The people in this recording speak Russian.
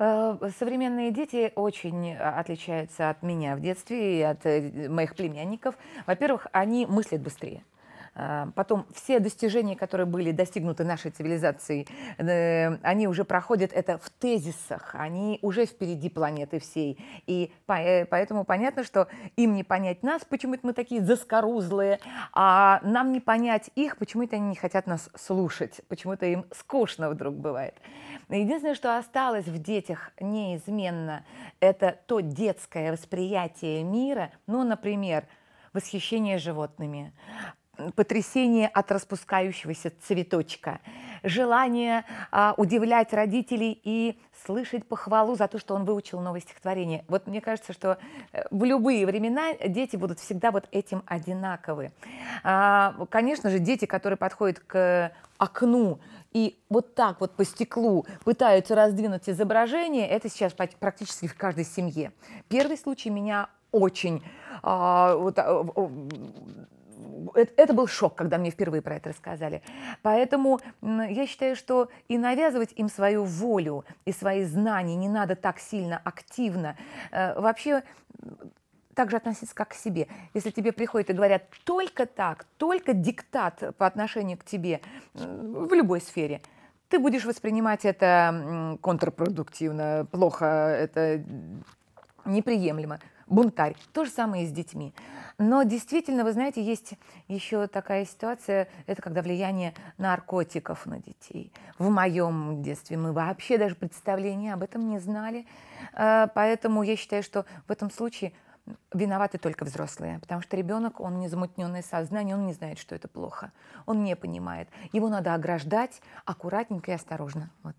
Э, современные дети очень а, отличаются от меня в детстве и от э, моих племянников. Во-первых, они мыслят быстрее. А, потом все достижения, которые были достигнуты нашей цивилизацией, э, они уже проходят это в тезисах, они уже впереди планеты всей. И э, поэтому понятно, что им не понять нас, почему это мы такие заскорузлые, а нам не понять их, почему это они не хотят нас слушать, почему-то им скучно вдруг бывает. Единственное, что осталось в детях неизменно, это то детское восприятие мира, ну, например, восхищение животными, потрясение от распускающегося цветочка, желание а, удивлять родителей и слышать похвалу за то, что он выучил новое стихотворение. Вот мне кажется, что э, в любые времена дети будут всегда вот этим одинаковы. А, конечно же, дети, которые подходят к окну и вот так вот по стеклу пытаются раздвинуть изображение, это сейчас практически в каждой семье. Первый случай меня очень а, вот, а, это, это был шок, когда мне впервые про это рассказали. Поэтому я считаю, что и навязывать им свою волю и свои знания не надо так сильно активно. Э, вообще так же относиться как к себе. Если тебе приходят и говорят только так, только диктат по отношению к тебе э, в любой сфере, ты будешь воспринимать это контрпродуктивно, плохо, это неприемлемо. Бунтарь. То же самое и с детьми. Но действительно, вы знаете, есть еще такая ситуация, это когда влияние наркотиков на детей. В моем детстве мы вообще даже представления об этом не знали. А, поэтому я считаю, что в этом случае виноваты только взрослые, потому что ребенок, он не замутненное сознание, он не знает, что это плохо, он не понимает. Его надо ограждать аккуратненько и осторожно. Вот.